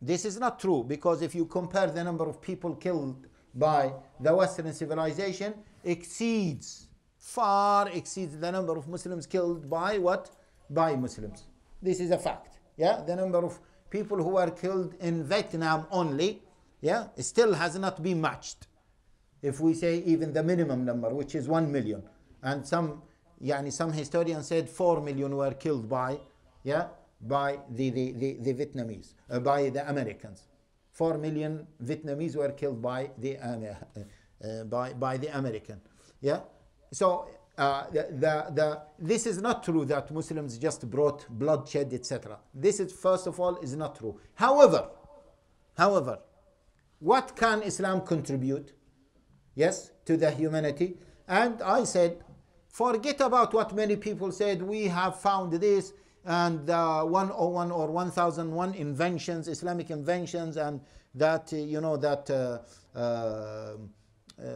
[SPEAKER 1] This is not true because if you compare the number of people killed by the Western civilization exceeds far exceeds the number of Muslims killed by what? By Muslims. This is a fact. Yeah, the number of people who are killed in Vietnam only, yeah, still has not been matched. If we say even the minimum number, which is one million, and some, yani some historians said four million were killed by, yeah, by the the the, the Vietnamese, uh, by the Americans. Four million Vietnamese were killed by the uh, uh, by by the American, yeah. So uh, the, the, the, this is not true that Muslims just brought bloodshed, etc. This is, first of all, is not true. However, however, what can Islam contribute, yes, to the humanity? And I said, forget about what many people said, we have found this, and uh, 101 or 1001 inventions, Islamic inventions, and that, uh, you know, that uh, uh uh,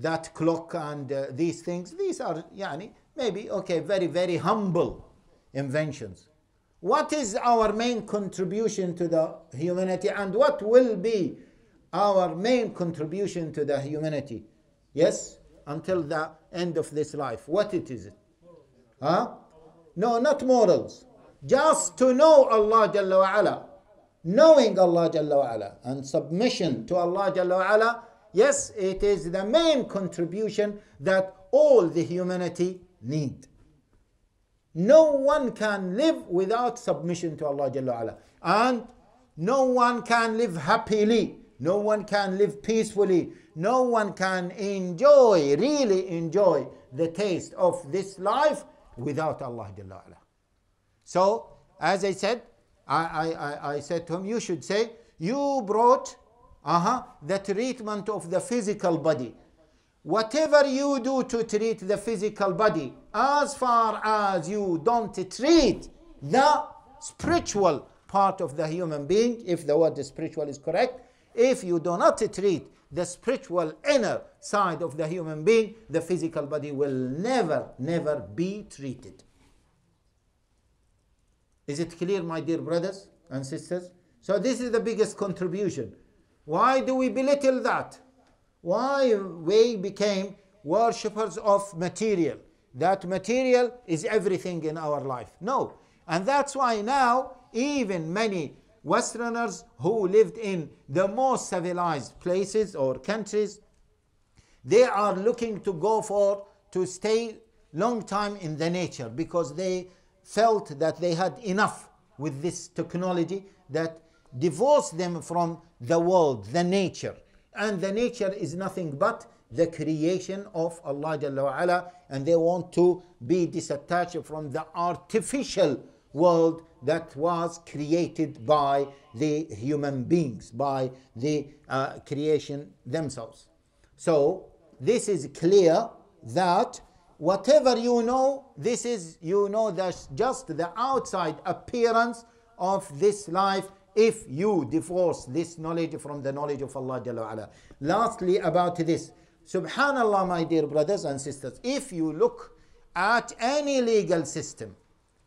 [SPEAKER 1] that clock and uh, these things. These are, yani, maybe, okay, very, very humble inventions. What is our main contribution to the humanity and what will be our main contribution to the humanity? Yes? Until the end of this life. What it is? Huh? No, not morals. Just to know Allah Jalla wa'ala. Knowing Allah Jalla wa'ala and submission to Allah Jalla wa'ala Yes, it is the main contribution that all the humanity need. No one can live without submission to Allah Jalla ala. And no one can live happily. No one can live peacefully. No one can enjoy, really enjoy the taste of this life without Allah Jalla ala. So, as I said, I, I, I said to him, you should say, you brought uh-huh, the treatment of the physical body. Whatever you do to treat the physical body, as far as you don't treat the spiritual part of the human being, if the word spiritual is correct, if you do not treat the spiritual inner side of the human being, the physical body will never, never be treated. Is it clear, my dear brothers and sisters? So, this is the biggest contribution why do we belittle that? Why we became worshippers of material? That material is everything in our life. No. And that's why now, even many Westerners who lived in the most civilized places or countries, they are looking to go for to stay long time in the nature because they felt that they had enough with this technology that divorce them from the world, the nature. And the nature is nothing but the creation of Allah Jalla wa'ala, and they want to be disattached from the artificial world that was created by the human beings, by the uh, creation themselves. So this is clear that whatever you know, this is, you know, that's just the outside appearance of this life if you divorce this knowledge from the knowledge of Allah Jalla ala. Lastly, about this, subhanallah, my dear brothers and sisters, if you look at any legal system,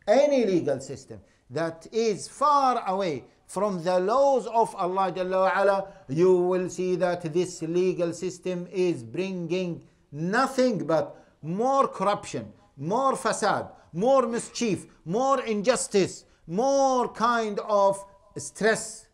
[SPEAKER 1] any legal system that is far away from the laws of Allah Jalla ala, you will see that this legal system is bringing nothing but more corruption, more facade, more mischief, more injustice, more kind of stress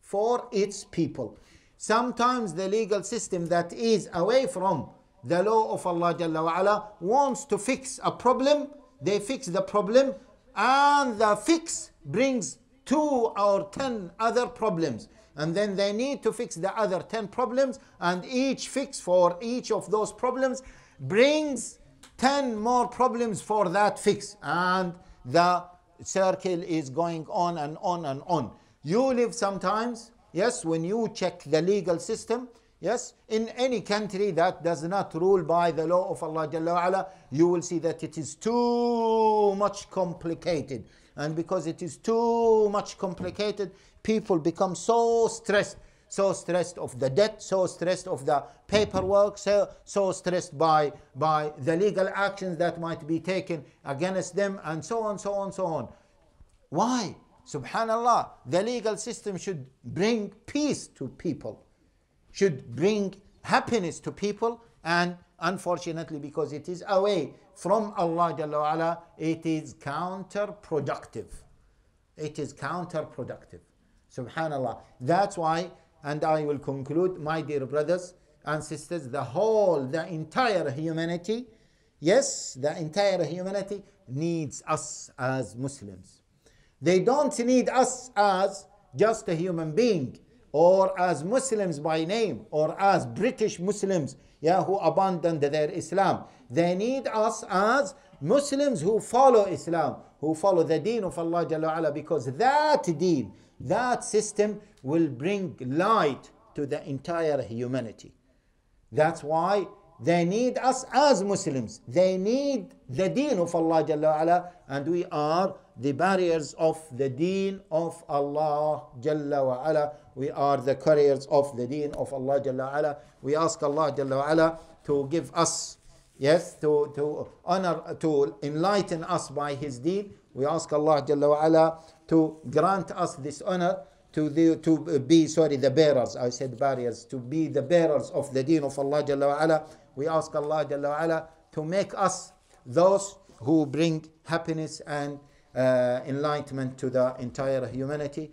[SPEAKER 1] for its people. Sometimes the legal system that is away from the law of Allah Jalla wa'ala wants to fix a problem. They fix the problem and the fix brings two or ten other problems. And then they need to fix the other ten problems and each fix for each of those problems brings ten more problems for that fix. And the circle is going on and on and on. You live sometimes, yes, when you check the legal system, yes, in any country that does not rule by the law of Allah Jalla wa'ala, you will see that it is too much complicated. And because it is too much complicated, people become so stressed so stressed of the debt, so stressed of the paperwork, so, so stressed by, by the legal actions that might be taken against them, and so on, so on, so on. Why? Subhanallah, the legal system should bring peace to people, should bring happiness to people, and unfortunately, because it is away from Allah Jalla it is counterproductive. It is counterproductive. Subhanallah. That's why, and I will conclude, my dear brothers and sisters, the whole, the entire humanity, yes, the entire humanity needs us as Muslims. They don't need us as just a human being or as Muslims by name or as British Muslims yeah, who abandoned their Islam. They need us as Muslims who follow Islam, who follow the deen of Allah Jalla ala, because that deen, that system will bring light to the entire humanity. That's why they need us as Muslims. They need the deen of Allah Jalla ala, and we are the barriers of the deen of Allah Jalla wa ala. We are the couriers of the deen of Allah Jalla wa ala. We ask Allah Jalla wa ala to give us, yes, to, to honor, to enlighten us by His deen. We ask Allah Jalla wa ala to grant us this honor to, the, to be, sorry, the bearers. I said barriers, to be the bearers of the deen of Allah Jalla wa ala. We ask Allah Jalla wa ala to make us those who bring happiness and uh, enlightenment to the entire humanity.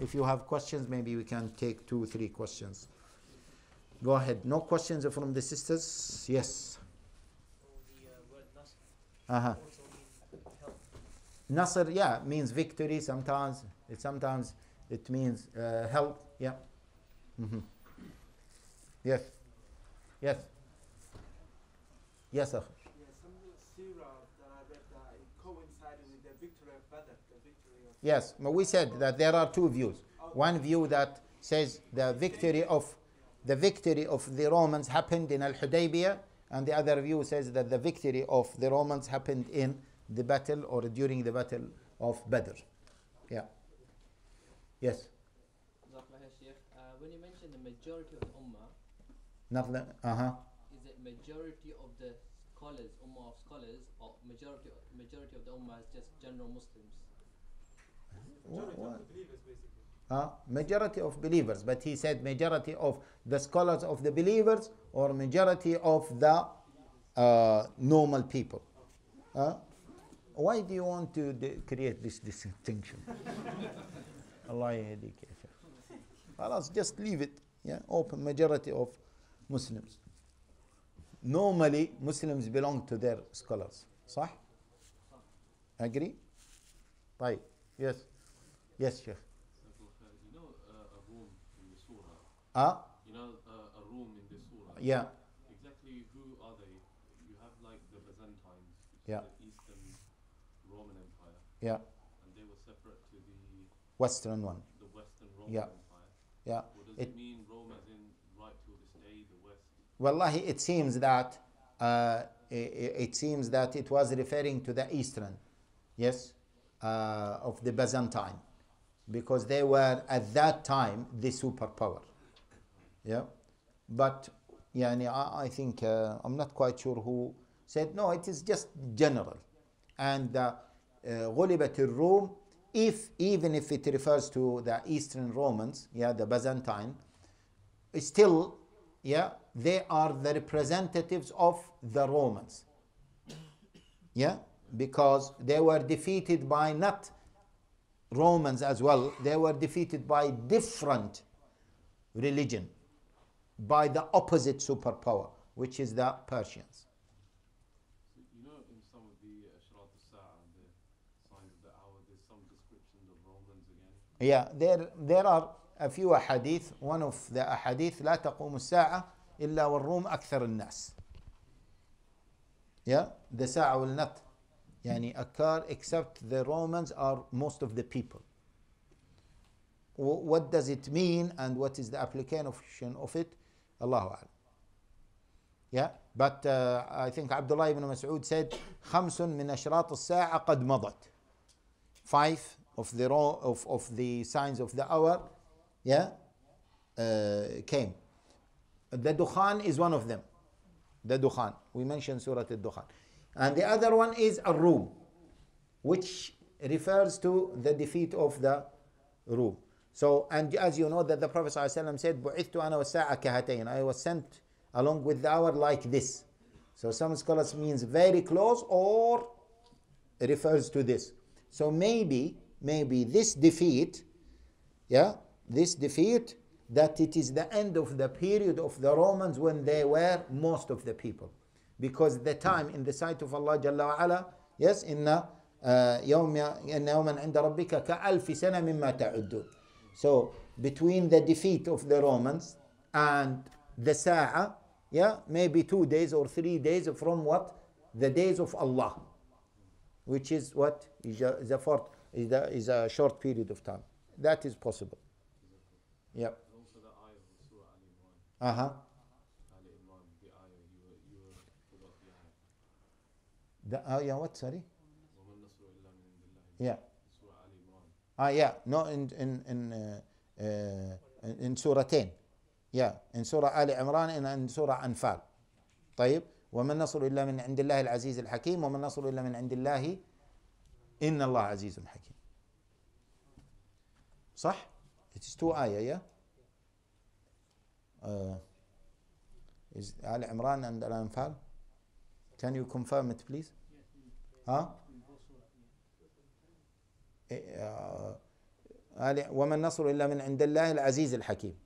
[SPEAKER 1] If you have questions, maybe we can take two, three questions. Go ahead. No questions from the sisters? Yes. Uh-huh. Nasr, yeah, means victory sometimes. It sometimes it means uh, help. Yeah. Mm-hmm. Yes. Yes. Yes, sir. Yes, we said that there are two views. One view that says the victory of the victory of the Romans happened in Al-Hudaybiyah, and the other view says that the victory of the Romans happened in the battle or during the battle of Badr. Yeah. Yes. Uh, when you mentioned the majority of the ummah, uh-huh. is it majority of the scholars, ummah of scholars, or majority majority of the ummah is just general Muslims? What, what? Majority of believers, but he said majority of the scholars of the believers or majority of the uh, normal people. Why do you want to create this distinction? Allah يهديك just leave it. Yeah, open majority of Muslims. Normally Muslims belong to their scholars. صح؟ Agree? طيب. Yes. Yes, Sheikh. Uh, ah? You know uh, a room in the surah? Huh? You know uh, a room in the surah? Yeah. Exactly who are they? You have like the Byzantines, yeah. the Eastern Roman Empire. Yeah. And they were separate to the Western one. The Western Roman yeah. Empire. Yeah. What does it, it mean Rome as in right
[SPEAKER 2] till this day, the West? Wallahi, it
[SPEAKER 1] seems that uh, it, it, seems that it was referring to the Eastern, yes, uh, of the Byzantine because they were at that time the superpower. Yeah, but yani, I, I think uh, I'm not quite sure who said no. It is just general, and uh, uh, غلبت الروم if even if it refers to the Eastern Romans, yeah, the Byzantine, still, yeah, they are the representatives of the Romans. Yeah, because they were defeated by not Romans as well, they were defeated by different religion, by the opposite superpower, which is the Persians. So, you know, in some of the uh, there's some descriptions of Romans again. Yeah, there, there are a few hadith. One of the hadith: لا تقوم الساعة إلا والروم أكثر الناس. Yeah, the Sa'a will not يعني occur except the Romans are most of the people. What does it mean and what is the application of it? Allahu Akbar. Yeah, but uh, I think Abdullah ibn Mas'ud said, خمس من أشراط الساعة قد مضت. Five of the, raw of, of the signs of the hour, yeah, uh, came. The Dukhan is one of them. The Dukhan. We mentioned Surah al-Dukhan. And the other one is Ar-Rum, which refers to the defeat of the Rum. So, and as you know that the Prophet ﷺ said, بُعِثْتُ أَنَا وَالسَّاعَ كَهَتَيْنِ I was sent along with the hour like this. So some scholars means very close or refers to this. So maybe, maybe this defeat, yeah, this defeat, that it is the end of the period of the Romans when they were most of the people because the time in the sight of Allah Jalla wa ala, yes inna يوم إن يوما عند ربك كألف سنة so between the defeat of the Romans and the Sa'a yeah maybe two days or three days from what the days of Allah which is what is a, is a, fort, is a, is a short period of time that is possible yeah uh-huh The, oh yeah, what? Sorry. Yeah. Ah, yeah. No, in in in uh, uh, in سورتين. Yeah, in سورة آل عمران and in سورة أنفال. طيب. وما النصر إلا من عند الله العزيز الحكيم وما النصر إلا من عند الله إن الله عزيز حكيم صح؟ It is two آية yeah? uh, is آل عمران and الأنفال Can you confirm it please? ها إيه، آه، وما النصر إلا من عند الله العزيز الحكيم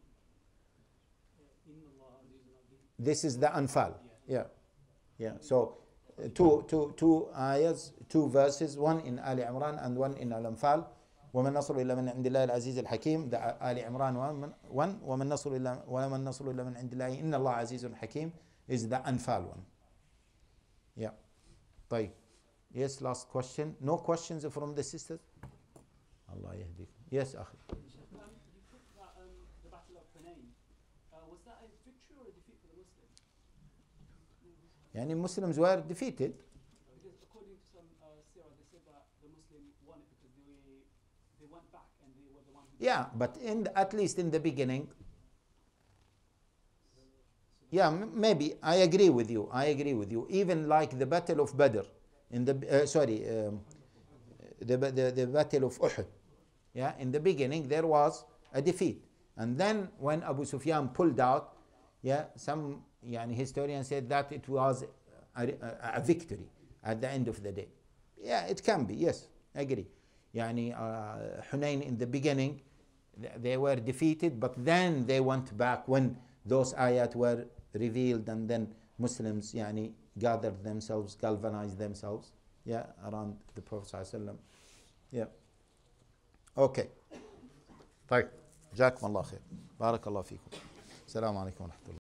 [SPEAKER 1] This is the Anfal. Yeah. Yeah. So two, two, two ayahs, two verses, one in Ali Imran and one in Al-Anfal. وما النصر إلا من عند الله العزيز الحكيم ده آل عمران 1 وما النصر إلا وما النصر إلا من عند الله إن الله عزيز حكيم is the Anfal one. Yeah. طيب Yes, last question. No questions from the sisters? Allah yahdik. Yes, Akhi. Um, uh, was that a victory or a defeat for the Muslims? Yani Muslims were defeated. Because according to some uh, seerah, they said that the Muslims won it because they, they went back and they were the ones Yeah, but in the, at least in the beginning. Yeah, maybe. I agree with you. I agree with you. Even like the Battle of Badr in the uh, sorry um, the, the, the battle of Uhud. Yeah, in the beginning there was a defeat, and then when Abu Sufyan pulled out, yeah, some yeah, historians said that it was a, a, a, victory at the end of the day. Yeah, it can be. Yes, I agree. Yeah, uh, in the beginning they were defeated but then they went back when those ayat were revealed and then Muslims yeah, gathered themselves, galvanized themselves, yeah, around the Prophet ﷺ. Yeah. Okay. طيب جزاكم الله خير بارك الله فيكم السلام عليكم ورحمة الله